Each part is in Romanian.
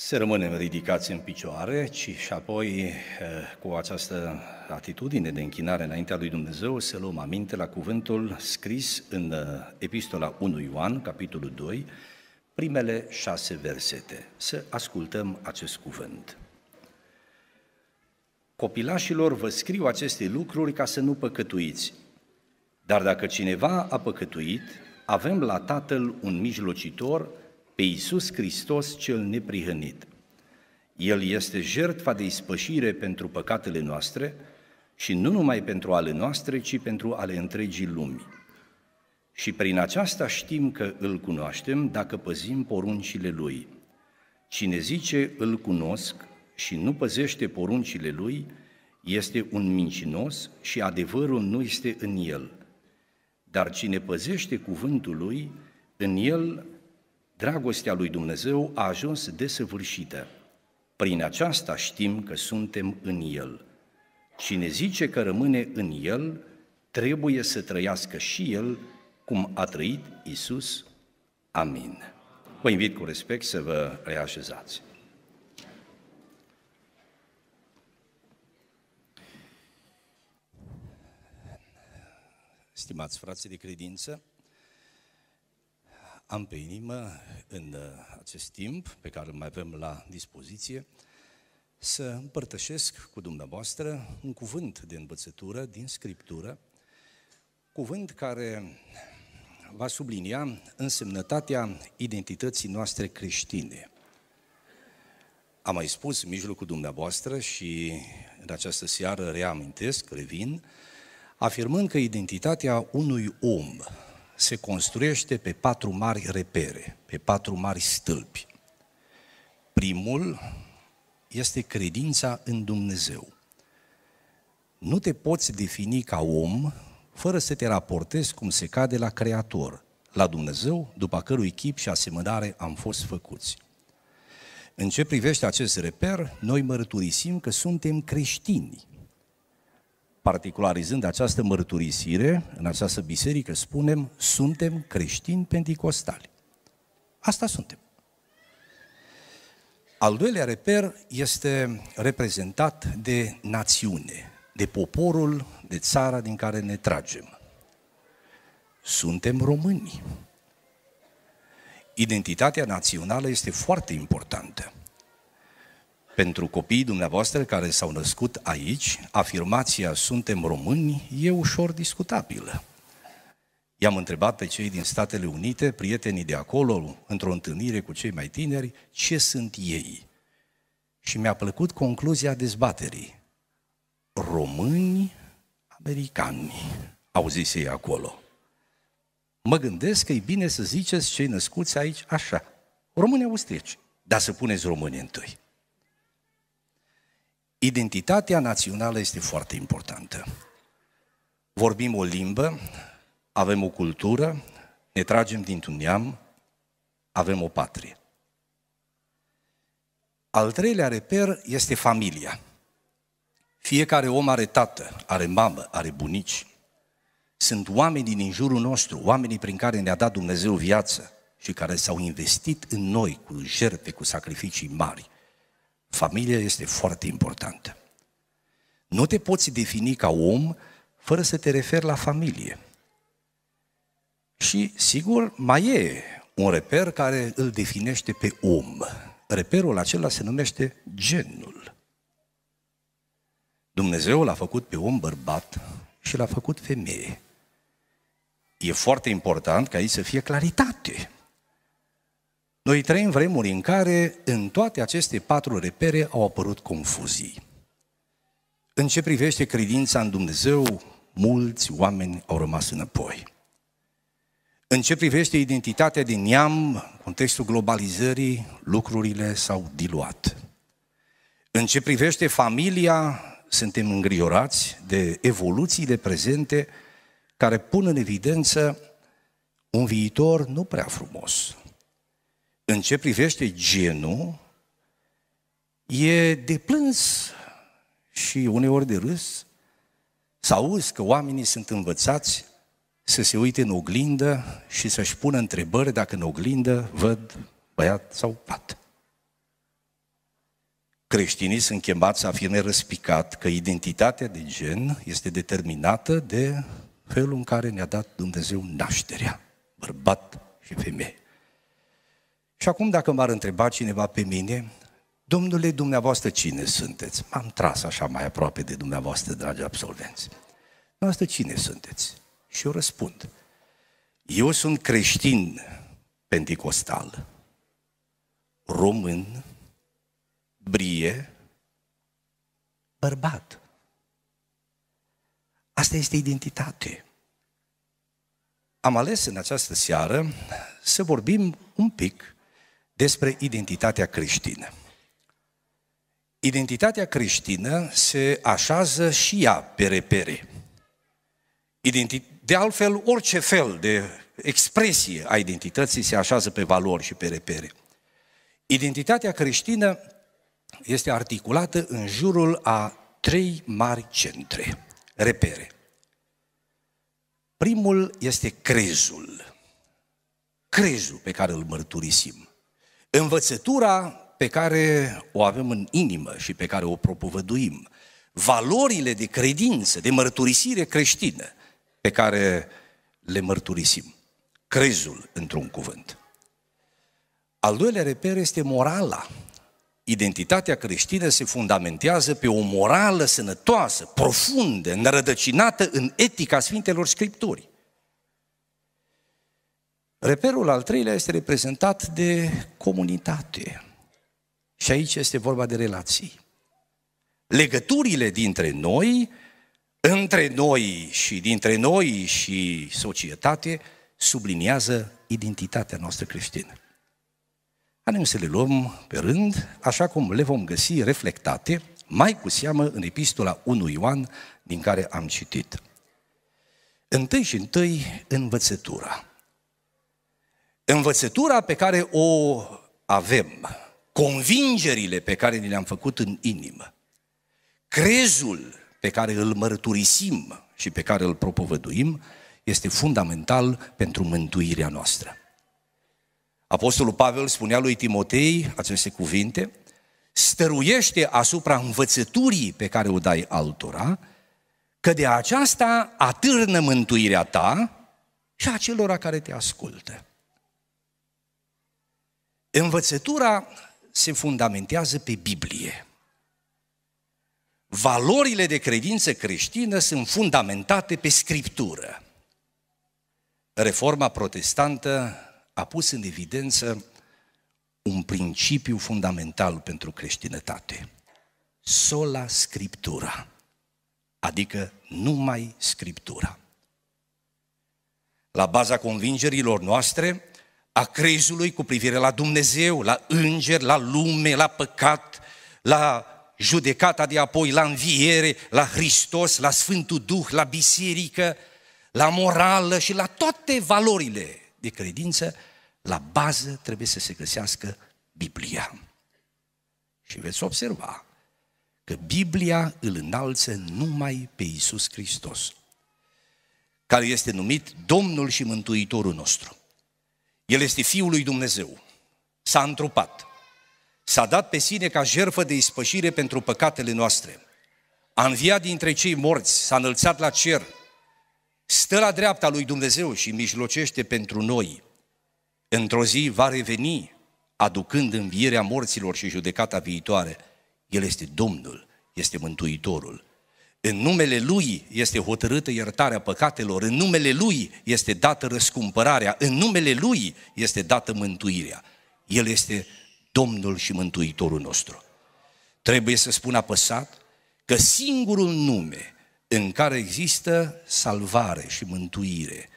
să rămânem ridicați în picioare, ci și apoi eh, cu această atitudine de închinare înaintea lui Dumnezeu să luăm aminte la cuvântul scris în eh, epistola 1 Ioan, capitolul 2, primele șase versete. Să ascultăm acest cuvânt. Copilașilor, vă scriu aceste lucruri ca să nu păcătuiți. Dar dacă cineva a păcătuit, avem la Tatăl un mijlocitor pe Iisus Hristos cel neprihănit. El este jertfa de ispășire pentru păcatele noastre și nu numai pentru ale noastre, ci pentru ale întregii lumi. Și prin aceasta știm că îl cunoaștem dacă păzim poruncile lui. Cine zice îl cunosc și nu păzește poruncile lui, este un mincinos și adevărul nu este în el. Dar cine păzește cuvântul lui, în el Dragostea lui Dumnezeu a ajuns desăvârșită. Prin aceasta știm că suntem în El. Cine zice că rămâne în El, trebuie să trăiască și El cum a trăit Isus. Amin. Vă invit cu respect să vă reașezați. Stimați frații de credință, am pe inimă în uh, acest timp pe care îl mai avem la dispoziție să împărtășesc cu dumneavoastră un cuvânt de învățătură din Scriptură, cuvânt care va sublinia însemnătatea identității noastre creștine. Am mai spus în mijlocul dumneavoastră și în această seară reamintesc, revin, afirmând că identitatea unui om, se construiește pe patru mari repere, pe patru mari stâlpi. Primul este credința în Dumnezeu. Nu te poți defini ca om fără să te raportezi cum se cade la Creator, la Dumnezeu, după cărui chip și asemănare am fost făcuți. În ce privește acest reper, noi mărturisim că suntem creștini, particularizând această mărturisire, în această biserică, spunem, suntem creștini pentecostali. Asta suntem. Al doilea reper este reprezentat de națiune, de poporul, de țara din care ne tragem. Suntem români. Identitatea națională este foarte importantă. Pentru copiii dumneavoastră care s-au născut aici, afirmația suntem români e ușor discutabilă. I-am întrebat pe cei din Statele Unite, prietenii de acolo, într-o întâlnire cu cei mai tineri, ce sunt ei. Și mi-a plăcut concluzia dezbaterii. Români americani, au zis ei acolo. Mă gândesc că e bine să ziceți cei născuți aici așa, români austrieci, dar să puneți românii întâi. Identitatea națională este foarte importantă. Vorbim o limbă, avem o cultură, ne tragem dintr-un neam, avem o patrie. Al treilea reper este familia. Fiecare om are tată, are mamă, are bunici. Sunt oamenii din jurul nostru, oamenii prin care ne-a dat Dumnezeu viață și care s-au investit în noi cu jerte, cu sacrificii mari. Familia este foarte importantă. Nu te poți defini ca om fără să te referi la familie. Și, sigur, mai e un reper care îl definește pe om. Reperul acela se numește genul. Dumnezeu l-a făcut pe om bărbat și l-a făcut femeie. E foarte important ca aici să fie claritate. Noi trăim vremuri în care în toate aceste patru repere au apărut confuzii. În ce privește credința în Dumnezeu, mulți oameni au rămas înapoi. În ce privește identitatea de neam, contextul globalizării, lucrurile s-au diluat. În ce privește familia, suntem îngriorați de evoluțiile prezente care pun în evidență un viitor nu prea frumos în ce privește genul, e de plâns și uneori de râs să auzi că oamenii sunt învățați să se uite în oglindă și să-și pună întrebări dacă în oglindă văd băiat sau pat. Creștinii sunt chemați să afirme răspicat că identitatea de gen este determinată de felul în care ne-a dat Dumnezeu nașterea, bărbat și femeie. Și acum dacă m-ar întreba cineva pe mine, domnule dumneavoastră cine sunteți? M-am tras așa mai aproape de dumneavoastră, dragi absolvenți. Dumneavoastră cine sunteți? Și eu răspund. Eu sunt creștin pentecostal, român, brie, bărbat. Asta este identitate. Am ales în această seară să vorbim un pic despre identitatea creștină. Identitatea creștină se așează și ea pe repere. De altfel, orice fel de expresie a identității se așează pe valori și pe repere. Identitatea creștină este articulată în jurul a trei mari centre, repere. Primul este crezul. Crezul pe care îl mărturisim. Învățătura pe care o avem în inimă și pe care o propovăduim, valorile de credință, de mărturisire creștină pe care le mărturisim, crezul într-un cuvânt. Al doilea reper este morala. Identitatea creștină se fundamentează pe o morală sănătoasă, profundă, înrădăcinată în etica Sfintelor Scripturii. Reperul al treilea este reprezentat de comunitate. Și aici este vorba de relații. Legăturile dintre noi, între noi și dintre noi și societate, subliniază identitatea noastră creștină. Anem să le luăm pe rând, așa cum le vom găsi reflectate, mai cu seamă în epistola 1 Ioan, din care am citit. Întâi și întâi, învățătura – învățătura pe care o avem, convingerile pe care ni le-am făcut în inimă, crezul pe care îl mărturisim și pe care îl propovăduim, este fundamental pentru mântuirea noastră. Apostolul Pavel spunea lui Timotei aceste cuvinte, stăruiește asupra învățăturii pe care o dai altora, că de aceasta atârnă mântuirea ta și a celor care te ascultă. Învățătura se fundamentează pe Biblie. Valorile de credință creștină sunt fundamentate pe Scriptură. Reforma protestantă a pus în evidență un principiu fundamental pentru creștinătate. Sola Scriptura, adică numai Scriptura. La baza convingerilor noastre a crezului cu privire la Dumnezeu, la înger, la lume, la păcat, la judecata de apoi, la înviere, la Hristos, la Sfântul Duh, la biserică, la morală și la toate valorile de credință, la bază trebuie să se găsească Biblia. Și veți observa că Biblia îl înalță numai pe Iisus Hristos, care este numit Domnul și Mântuitorul nostru. El este Fiul lui Dumnezeu. S-a întrupat. S-a dat pe sine ca jerfă de ispășire pentru păcatele noastre. A înviat dintre cei morți, s-a înălțat la cer, stă la dreapta lui Dumnezeu și mijlocește pentru noi. Într-o zi va reveni, aducând învierea morților și judecata viitoare. El este Domnul, este Mântuitorul. În numele Lui este hotărâtă iertarea păcatelor, în numele Lui este dată răscumpărarea, în numele Lui este dată mântuirea. El este Domnul și Mântuitorul nostru. Trebuie să spun apăsat că singurul nume în care există salvare și mântuire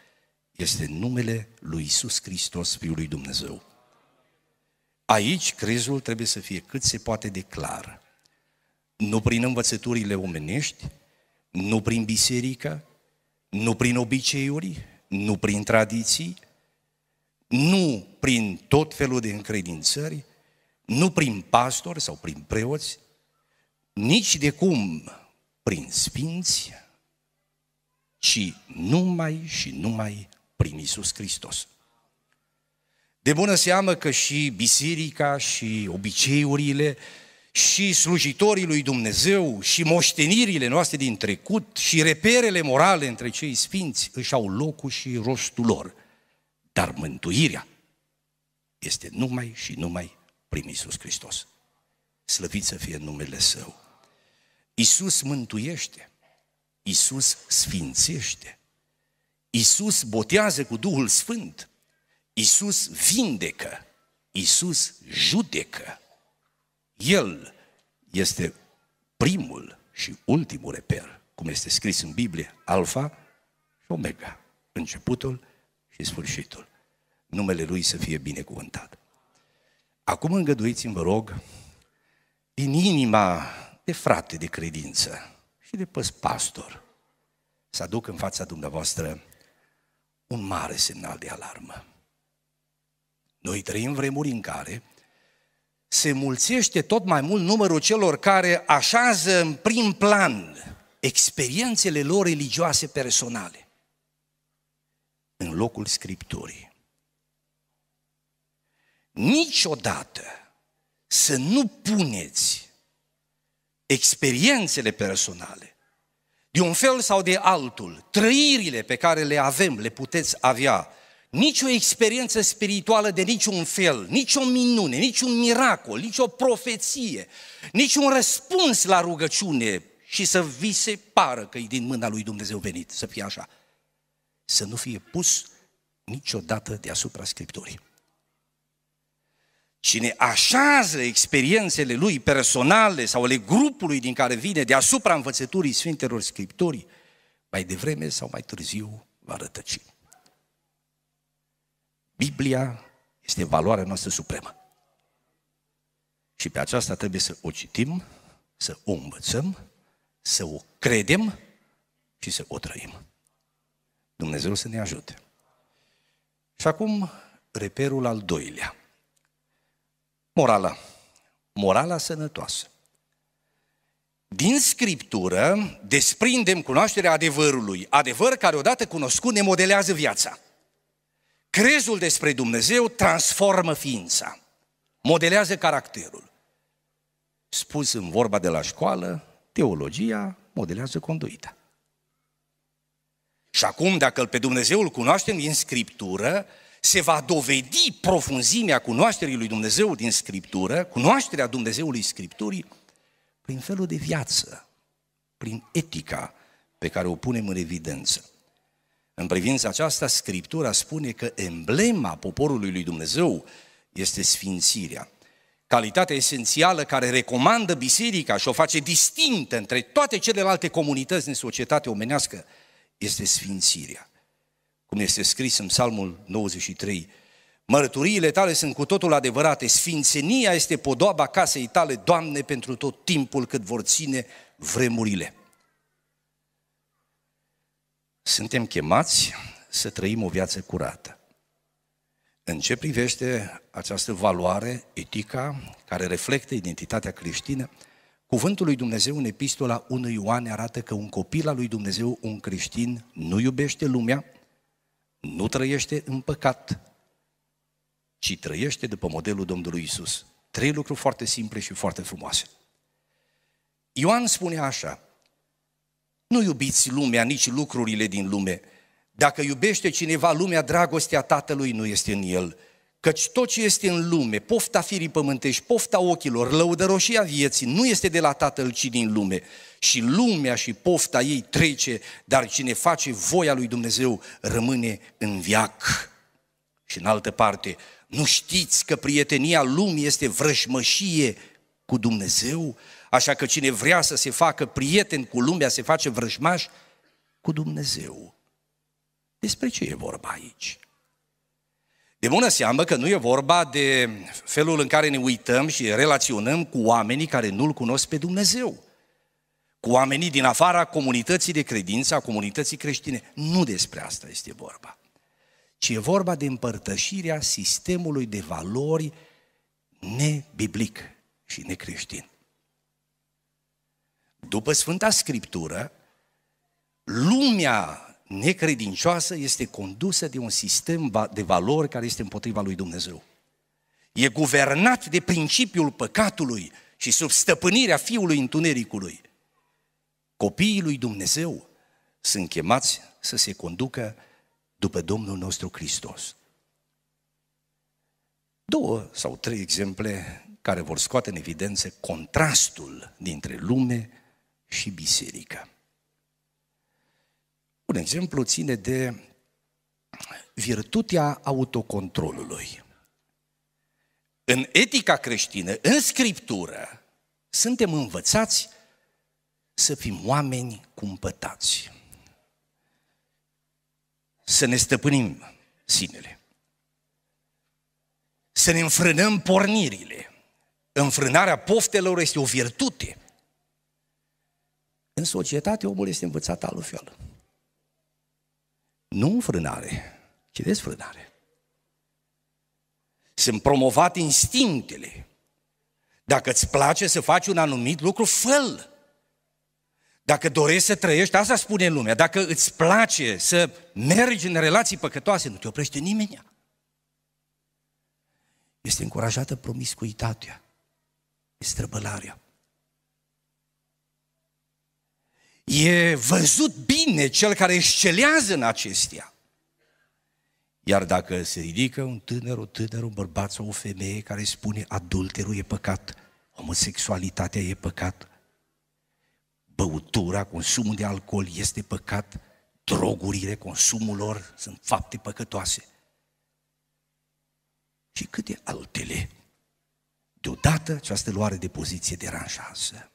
este numele lui Isus Hristos, Fiul lui Dumnezeu. Aici crezul trebuie să fie cât se poate de clar. Nu prin învățăturile omenești, nu prin biserică, nu prin obiceiuri, nu prin tradiții, nu prin tot felul de încredințări, nu prin pastori sau prin preoți, nici de cum prin sfinți, ci numai și numai prin Isus Hristos. De bună seamă că și biserica și obiceiurile și slujitorii lui Dumnezeu și moștenirile noastre din trecut și reperele morale între cei sfinți își au locul și rostul lor. Dar mântuirea este numai și numai prin Isus Hristos. Slăvit să fie numele Său. Isus mântuiește, Isus sfințește, Isus botează cu Duhul Sfânt, Isus vindecă, Isus judecă, el este primul și ultimul reper, cum este scris în Biblie, Alfa și Omega, începutul și sfârșitul. Numele Lui să fie binecuvântat. Acum îngăduiți-mi, vă rog, din inima de frate de credință și de pastor, să aduc în fața dumneavoastră un mare semnal de alarmă. Noi trăim vremuri în care se mulțește tot mai mult numărul celor care așează în prim plan experiențele lor religioase personale în locul Scripturii. Niciodată să nu puneți experiențele personale de un fel sau de altul, trăirile pe care le avem, le puteți avea nicio experiență spirituală de niciun fel, nicio minune, niciun miracol, nicio profeție, niciun răspuns la rugăciune și să vi se pară că e din mâna lui Dumnezeu venit, să fie așa. Să nu fie pus niciodată deasupra Scripturii. Cine așează experiențele lui personale sau ale grupului din care vine deasupra învățăturii Sfintelor Scripturii, mai devreme sau mai târziu va rătăci. Biblia este valoarea noastră supremă. Și pe aceasta trebuie să o citim, să o învățăm, să o credem și să o trăim. Dumnezeu să ne ajute. Și acum, reperul al doilea. Morala. Morala sănătoasă. Din Scriptură desprindem cunoașterea adevărului, adevăr care odată cunoscut ne modelează viața. Crezul despre Dumnezeu transformă ființa, modelează caracterul. Spus în vorba de la școală, teologia modelează conduita. Și acum, dacă pe Dumnezeu îl cunoaștem din Scriptură, se va dovedi profunzimea cunoașterii lui Dumnezeu din Scriptură, cunoașterea Dumnezeului Scripturii, prin felul de viață, prin etica pe care o punem în evidență. În privința aceasta, Scriptura spune că emblema poporului lui Dumnezeu este sfințirea. Calitatea esențială care recomandă biserica și o face distinctă între toate celelalte comunități din societate omenească este sfințirea. Cum este scris în Psalmul 93, Mărturiile tale sunt cu totul adevărate, sfințenia este podoaba casei tale, Doamne, pentru tot timpul cât vor ține vremurile suntem chemați să trăim o viață curată. În ce privește această valoare, etica, care reflectă identitatea creștină, Cuvântul lui Dumnezeu în epistola 1 Ioan arată că un copil al lui Dumnezeu, un creștin, nu iubește lumea, nu trăiește în păcat, ci trăiește după modelul Domnului Isus. Trei lucruri foarte simple și foarte frumoase. Ioan spune așa, nu iubiți lumea, nici lucrurile din lume. Dacă iubește cineva lumea, dragostea Tatălui nu este în el. Căci tot ce este în lume, pofta firii pământești, pofta ochilor, lăudăroșia vieții, nu este de la Tatăl, ci din lume. Și lumea și pofta ei trece, dar cine face voia lui Dumnezeu rămâne în viac. Și în altă parte, nu știți că prietenia lumii este vrăjmășie cu Dumnezeu? Așa că cine vrea să se facă prieten cu lumea, se face vrăjmaș cu Dumnezeu. Despre ce e vorba aici? De bună seamă că nu e vorba de felul în care ne uităm și relaționăm cu oamenii care nu-L cunosc pe Dumnezeu. Cu oamenii din afara comunității de credință, a comunității creștine. Nu despre asta este vorba. Ci e vorba de împărtășirea sistemului de valori nebiblic și necreștin. După Sfânta Scriptură, lumea necredincioasă este condusă de un sistem de valori care este împotriva lui Dumnezeu. E guvernat de principiul păcatului și sub stăpânirea fiului întunericului. Copiii lui Dumnezeu sunt chemați să se conducă după Domnul nostru Hristos. Două sau trei exemple care vor scoate în evidență contrastul dintre lume și biserică. Un exemplu ține de virtutea autocontrolului. În etica creștină, în scriptură, suntem învățați să fim oameni cumpătați. Să ne stăpânim sinele. Să ne înfrânăm pornirile. Înfrânarea poftelor este o virtute. În societate omul este învățat alufioală. Nu frânare, ci desfrânare. Sunt promovate instinctele. Dacă îți place să faci un anumit lucru, fă Dacă dorești să trăiești, asta spune lumea, dacă îți place să mergi în relații păcătoase, nu te oprește nimeni. Este încurajată promiscuitatea, străbălarea. e văzut bine cel care excelează în acestea. Iar dacă se ridică un tânăr, o tânără, un bărbat sau o femeie care spune adulterul e păcat, homosexualitatea e păcat, băutura, consumul de alcool este păcat, drogurile, consumul lor sunt fapte păcătoase. Și câte altele. Deodată această luare de poziție deranjează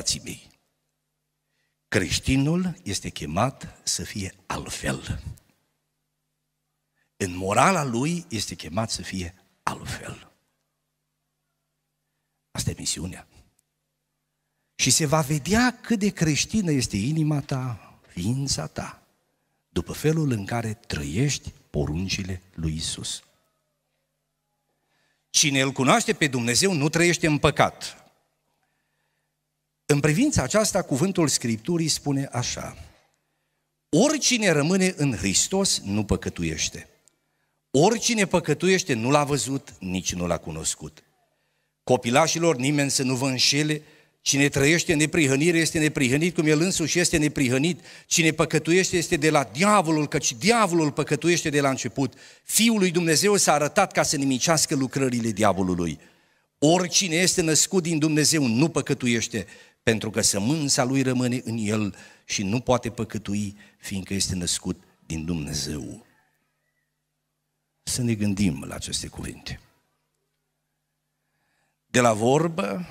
frații mei. Creștinul este chemat să fie altfel. În morala lui este chemat să fie altfel. Asta e misiunea. Și se va vedea cât de creștină este inima ta, ființa ta, după felul în care trăiești poruncile lui Isus. Cine îl cunoaște pe Dumnezeu nu trăiește în păcat. În privința aceasta, cuvântul Scripturii spune așa. Oricine rămâne în Hristos nu păcătuiește. Oricine păcătuiește nu l-a văzut, nici nu l-a cunoscut. Copilașilor, nimeni să nu vă înșele, Cine trăiește în neprihănire este neprihănit cum el însuși este neprihănit. Cine păcătuiește este de la diavolul, căci diavolul păcătuiește de la început. Fiul lui Dumnezeu s-a arătat ca să nimicească lucrările diavolului. Oricine este născut din Dumnezeu nu păcătuiește, pentru că sămânța lui rămâne în el și nu poate păcătui, fiindcă este născut din Dumnezeu. Să ne gândim la aceste cuvinte. De la vorbă,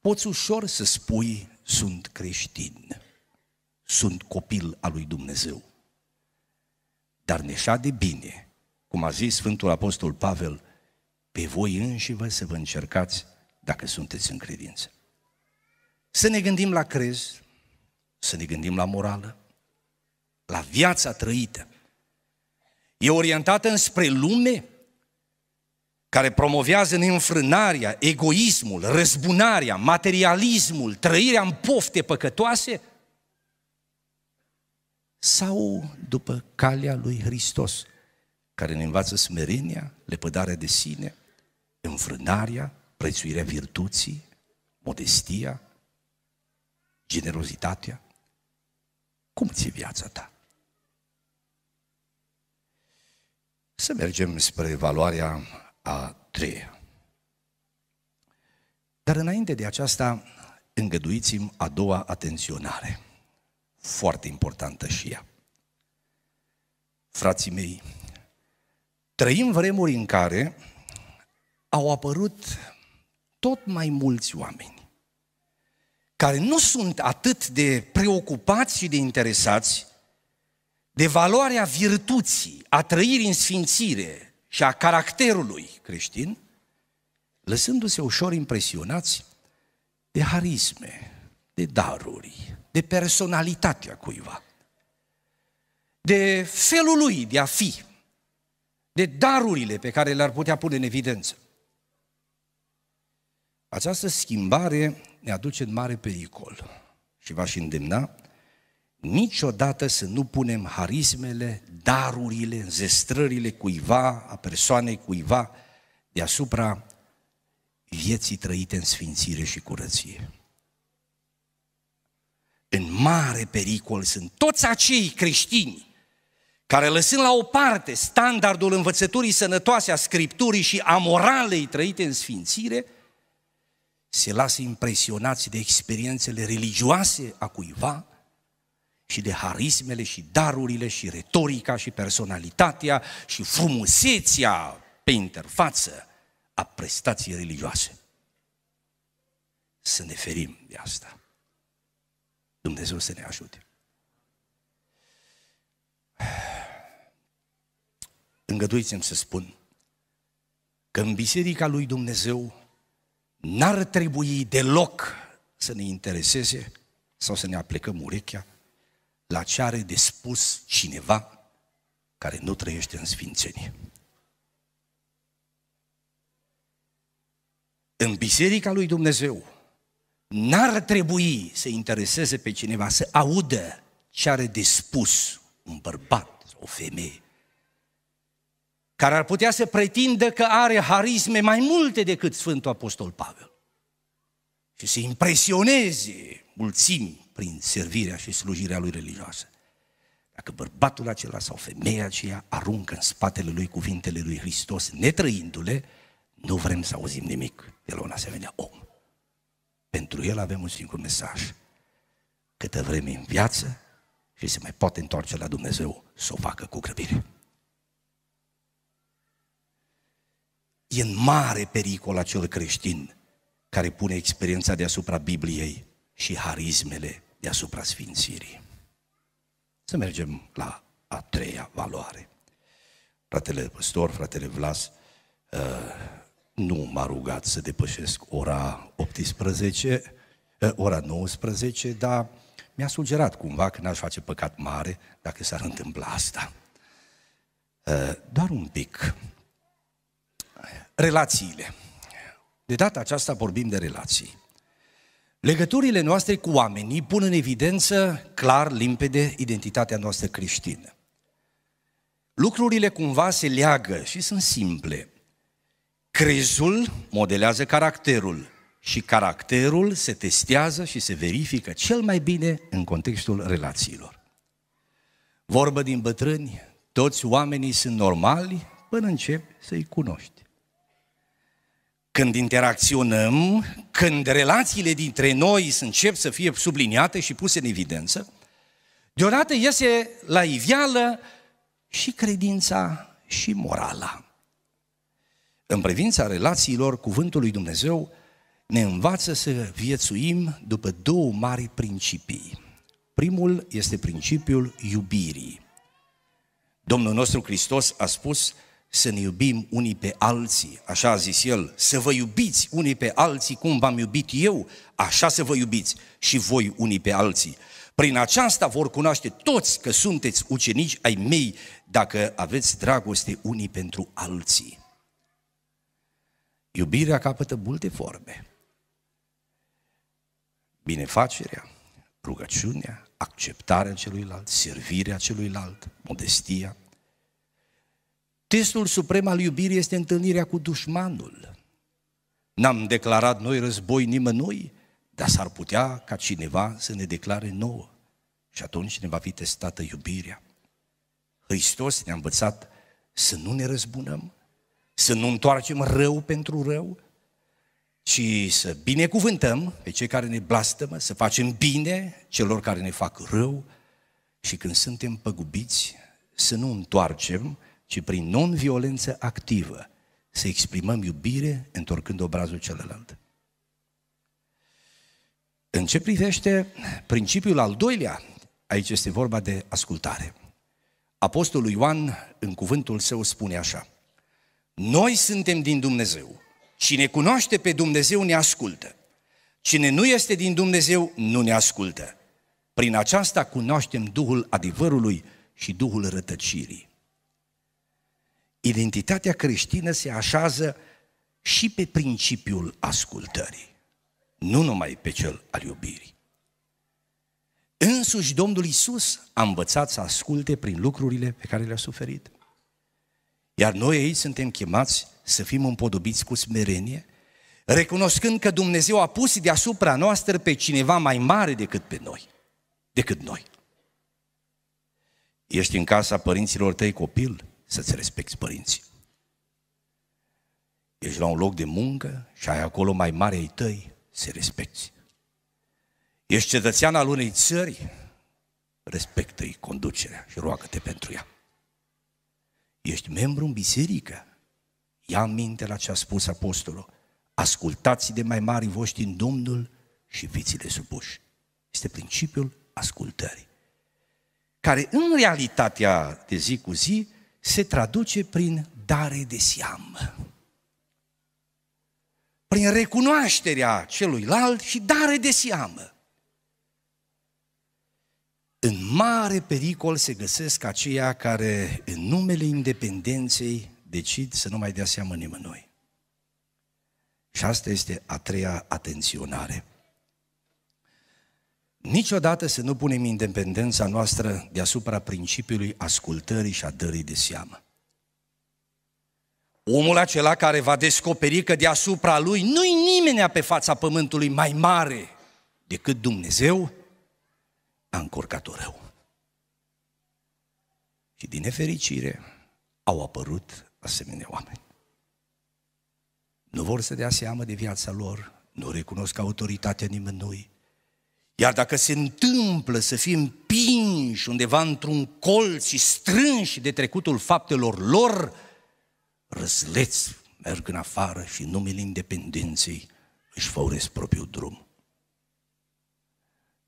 poți ușor să spui, sunt creștin, sunt copil al lui Dumnezeu. Dar neșa de bine, cum a zis Sfântul Apostol Pavel, pe voi înși vă să vă încercați dacă sunteți în credință. Să ne gândim la crez, să ne gândim la morală, la viața trăită. E orientată înspre lume care promovează neînfrânarea, egoismul, răzbunarea, materialismul, trăirea în pofte păcătoase? Sau după calea lui Hristos, care ne învață smerenia, lepădarea de sine, înfrânarea, prețuirea virtuții, modestia, generozitatea? Cum ți viața ta? Să mergem spre evaluarea a treia. Dar înainte de aceasta, îngăduiți-mi a doua atenționare, foarte importantă și ea. Frații mei, trăim vremuri în care au apărut tot mai mulți oameni care nu sunt atât de preocupați și de interesați de valoarea virtuții, a trăirii în sfințire și a caracterului creștin, lăsându-se ușor impresionați de harisme, de daruri, de personalitatea cuiva, de felul lui de a fi, de darurile pe care le-ar putea pune în evidență. Această schimbare ne aduce în mare pericol. Și v-aș îndemna niciodată să nu punem harismele, darurile, zestrările cuiva, a persoanei cuiva, deasupra vieții trăite în sfințire și curăție. În mare pericol sunt toți acei creștini care lăsând la o parte standardul învățăturii sănătoase a Scripturii și a moralei trăite în sfințire, se lasă impresionați de experiențele religioase a cuiva și de harismele și darurile și retorica și personalitatea și frumusețea pe interfață a prestației religioase. Să ne ferim de asta. Dumnezeu să ne ajute. Îngăduiți-mi să spun că în biserica lui Dumnezeu n-ar trebui deloc să ne intereseze sau să ne aplicăm urechea la ce are de spus cineva care nu trăiește în sfințenie. În biserica lui Dumnezeu n-ar trebui să intereseze pe cineva să audă ce are de spus un bărbat sau o femeie care ar putea să pretindă că are harisme mai multe decât Sfântul Apostol Pavel și să impresioneze mulțimi prin servirea și slujirea lui religioasă. Dacă bărbatul acela sau femeia aceea aruncă în spatele lui cuvintele lui Hristos, netrăindu-le, nu vrem să auzim nimic de la un asemenea om. Pentru el avem un singur mesaj. Câtă vreme în viață și se mai poate întoarce la Dumnezeu, să o facă cu grăbire. E în mare pericol acel creștin care pune experiența deasupra Bibliei și harismele deasupra Sfințirii. Să mergem la a treia valoare. Fratele Păstor, fratele Vlas, uh, nu m-a rugat să depășesc ora 18, uh, ora 19, dar mi-a sugerat cumva că n-aș face păcat mare dacă s-ar întâmpla asta. Uh, doar un pic. Relațiile. De data aceasta vorbim de relații. Legăturile noastre cu oamenii pun în evidență clar, limpede, identitatea noastră creștină. Lucrurile cumva se leagă și sunt simple. Crezul modelează caracterul și caracterul se testează și se verifică cel mai bine în contextul relațiilor. Vorbă din bătrâni, toți oamenii sunt normali până încep să-i cunoști când interacționăm, când relațiile dintre noi încep să fie subliniate și puse în evidență, deodată iese la iveală și credința și morala. În privința relațiilor, Cuvântul lui Dumnezeu ne învață să viețuim după două mari principii. Primul este principiul iubirii. Domnul nostru Hristos a spus, să ne iubim unii pe alții, așa a zis el, să vă iubiți unii pe alții cum v-am iubit eu, așa să vă iubiți și voi unii pe alții. Prin aceasta vor cunoaște toți că sunteți ucenici ai mei dacă aveți dragoste unii pentru alții. Iubirea capătă multe forme. Binefacerea, rugăciunea, acceptarea celuilalt, servirea celuilalt, modestia, Testul suprem al iubirii este întâlnirea cu dușmanul. N-am declarat noi război nimănui, dar s-ar putea ca cineva să ne declare nouă. Și atunci ne va fi testată iubirea. Hristos ne-a învățat să nu ne răzbunăm, să nu întoarcem rău pentru rău, ci să binecuvântăm pe cei care ne blastămă, să facem bine celor care ne fac rău și când suntem păgubiți, să nu întoarcem ci prin non-violență activă să exprimăm iubire întorcând obrazul celălalt. În ce privește principiul al doilea, aici este vorba de ascultare. Apostolul Ioan în cuvântul său spune așa, Noi suntem din Dumnezeu, cine cunoaște pe Dumnezeu ne ascultă, cine nu este din Dumnezeu nu ne ascultă. Prin aceasta cunoaștem Duhul adevărului și Duhul rătăcirii. Identitatea creștină se așează și pe principiul ascultării, nu numai pe cel al iubirii. Însuși Domnul Isus a învățat să asculte prin lucrurile pe care le-a suferit. Iar noi aici suntem chemați să fim împodobiți cu smerenie, recunoscând că Dumnezeu a pus deasupra noastră pe cineva mai mare decât pe noi, decât noi. Ești în casa părinților tăi copil? să-ți respecti părinții. Ești la un loc de muncă și ai acolo mai mare ai tăi, să respecti. Ești cetățean al unei țări, respectă-i conducerea și roagă-te pentru ea. Ești membru în biserică, ia minte la ce a spus apostolul, ascultați de mai mari voștri în Domnul și fiți-le supuși. Este principiul ascultării, care în realitatea de zi cu zi se traduce prin dare de seamă. Prin recunoașterea celuilalt și dare de seamă. În mare pericol se găsesc aceia care, în numele independenței, decid să nu mai dea seamă nimănui. Și asta este a treia atenționare. Niciodată să nu punem independența noastră deasupra principiului ascultării și a dării de seamă. Omul acela care va descoperi că deasupra lui nu-i nimeni pe fața pământului mai mare decât Dumnezeu, a încurcat-o rău. Și din nefericire au apărut asemenea oameni. Nu vor să dea seamă de viața lor, nu recunosc autoritatea nimănui, iar dacă se întâmplă să fim pinși undeva într-un colț și strânși de trecutul faptelor lor, răzleți merg în afară și în numele independenței își făuresc propriul drum.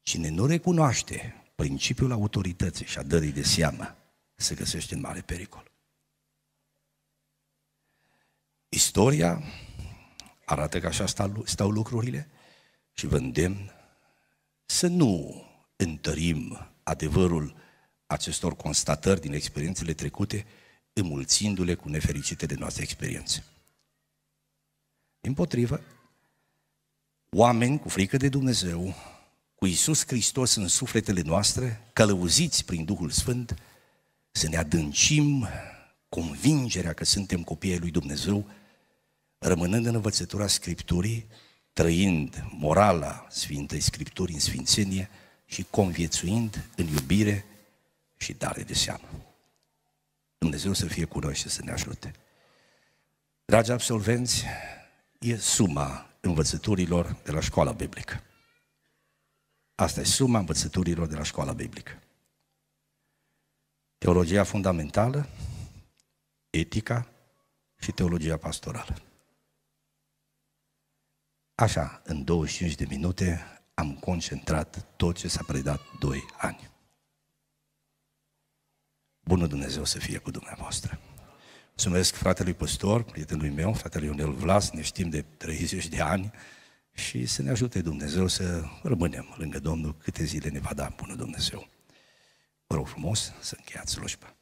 Cine nu recunoaște principiul autorității și a dării de seamă, se găsește în mare pericol. Istoria arată că așa stau lucrurile și vă îndemn să nu întărim adevărul acestor constatări din experiențele trecute, înmulțindu-le cu nefericitele noastre experiențe. Din potrivă, oameni cu frică de Dumnezeu, cu Isus Hristos în sufletele noastre, călăuziți prin Duhul Sfânt, să ne adâncim convingerea că suntem copiii lui Dumnezeu, rămânând în învățătura Scripturii, trăind morala Sfintei Scripturii în Sfințenie și conviețuind în iubire și dare de seamă. Dumnezeu să fie cu noi și să ne ajute. Dragi absolvenți, e suma învățăturilor de la școala biblică. Asta e suma învățăturilor de la școala biblică. Teologia fundamentală, etica și teologia pastorală. Așa, în 25 de minute am concentrat tot ce s-a predat 2 ani. Bună Dumnezeu să fie cu dumneavoastră! Mulțumesc fratelui păstor, prietenului meu, fratele Ionel Vlas, ne știm de 30 de ani și să ne ajute Dumnezeu să rămânem lângă Domnul câte zile ne va da bună Dumnezeu. Vă rog frumos să încheiați slujba.